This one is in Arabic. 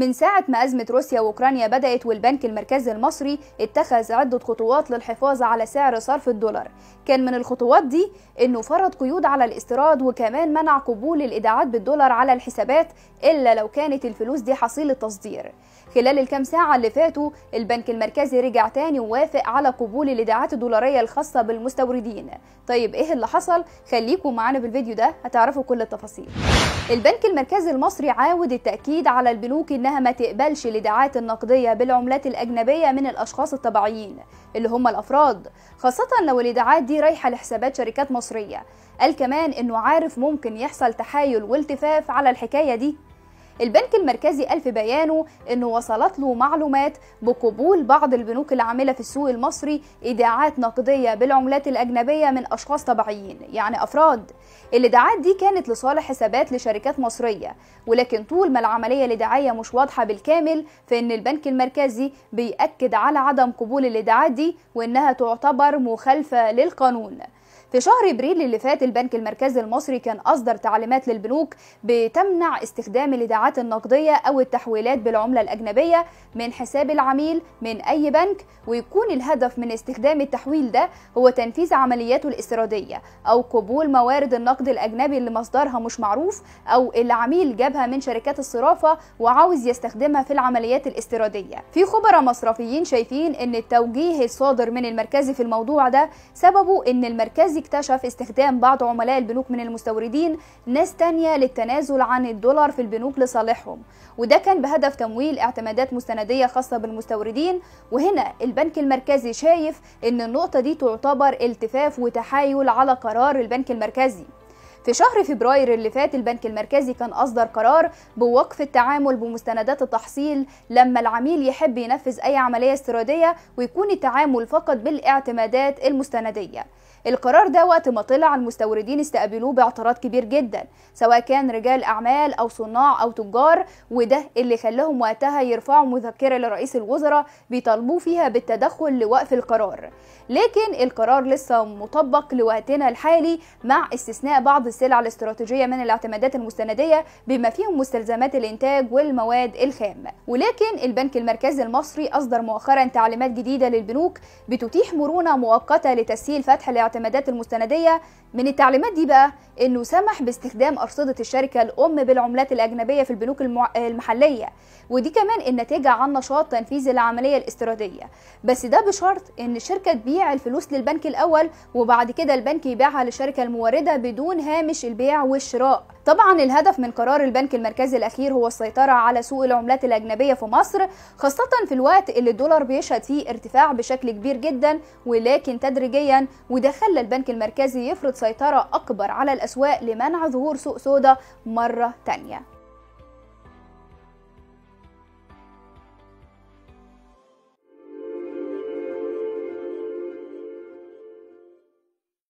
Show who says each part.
Speaker 1: من ساعة ما أزمة روسيا وأوكرانيا بدأت والبنك المركزي المصري اتخذ عدة خطوات للحفاظ على سعر صرف الدولار كان من الخطوات دي أنه فرض قيود على الاستيراد وكمان منع قبول الإيداعات بالدولار على الحسابات إلا لو كانت الفلوس دي حصيلة تصدير خلال الكام ساعة اللي فاتوا البنك المركزي رجع تاني ووافق على قبول الإيداعات الدولارية الخاصة بالمستوردين طيب إيه اللي حصل؟ خليكم معانا بالفيديو ده هتعرفوا كل التفاصيل البنك المركزي المصري عاود التأكيد على البنوك انها ما تقبلش الادعاءات النقديه بالعملات الاجنبيه من الاشخاص الطبيعيين اللي هم الافراد خاصه لو الادعاءات دي رايحه لحسابات شركات مصريه قال كمان انه عارف ممكن يحصل تحايل والتفاف على الحكايه دي البنك المركزي قال في بيانه أنه وصلت له معلومات بقبول بعض البنوك العاملة في السوق المصري إيداعات نقدية بالعملات الأجنبية من أشخاص طبيعيين يعني أفراد الإيداعات دي كانت لصالح حسابات لشركات مصرية ولكن طول ما العملية الإيداعية مش واضحة بالكامل فإن البنك المركزي بيأكد على عدم قبول الإيداعات دي وإنها تعتبر مخالفة للقانون في شهر ابريل اللي فات البنك المركزي المصري كان اصدر تعليمات للبنوك بتمنع استخدام الايداعات النقديه او التحويلات بالعمله الاجنبيه من حساب العميل من اي بنك ويكون الهدف من استخدام التحويل ده هو تنفيذ عملياته الاستيراديه او قبول موارد النقد الاجنبي اللي مصدرها مش معروف او العميل جابها من شركات الصرافه وعاوز يستخدمها في العمليات الاستيراديه في خبراء مصرفيين شايفين ان التوجيه الصادر من المركزي في الموضوع ده سببه ان المركزي اكتشف استخدام بعض عملاء البنوك من المستوردين ناس تانية للتنازل عن الدولار في البنوك لصالحهم وده كان بهدف تمويل اعتمادات مستندية خاصة بالمستوردين وهنا البنك المركزي شايف ان النقطة دي تعتبر التفاف وتحايل على قرار البنك المركزي في شهر فبراير اللي فات البنك المركزي كان أصدر قرار بوقف التعامل بمستندات التحصيل لما العميل يحب ينفذ أي عملية استيرادية ويكون التعامل فقط بالاعتمادات المستندية القرار ده وقت ما طلع المستوردين استقبلوه باعتراض كبير جدا سواء كان رجال أعمال أو صناع أو تجار وده اللي خلاهم وقتها يرفعوا مذكرة لرئيس الوزراء بيطالبوه فيها بالتدخل لوقف القرار لكن القرار لسه مطبق لوقتنا الحالي مع استثناء بعض السلع الاستراتيجية من الاعتمادات المستندية بما فيهم مستلزمات الإنتاج والمواد الخام ولكن البنك المركزي المصري أصدر مؤخرا تعليمات جديدة للبنوك بتتيح مرونة مؤقتة لتسهيل فتح الاعتمادات المستندية من التعليمات دي بقى إنه سمح باستخدام أرصدة الشركة الأم بالعملات الأجنبية في البنوك المحلية ودي كمان النتيجة عن نشاط تنفيذ العملية الاستيرادية بس ده بشرط إن الشركة تبيع الفلوس للبنك الأول وبعد كده البنك يبيعها للشركة الموردة بدون هامش هامش البيع والشراء طبعا الهدف من قرار البنك المركزي الاخير هو السيطره على سوق العملات الاجنبيه في مصر خاصه في الوقت اللي الدولار بيشهد فيه ارتفاع بشكل كبير جدا ولكن تدريجيا وده خلى البنك المركزي يفرض سيطره اكبر على الاسواق لمنع ظهور سوق سوداء مره تانيه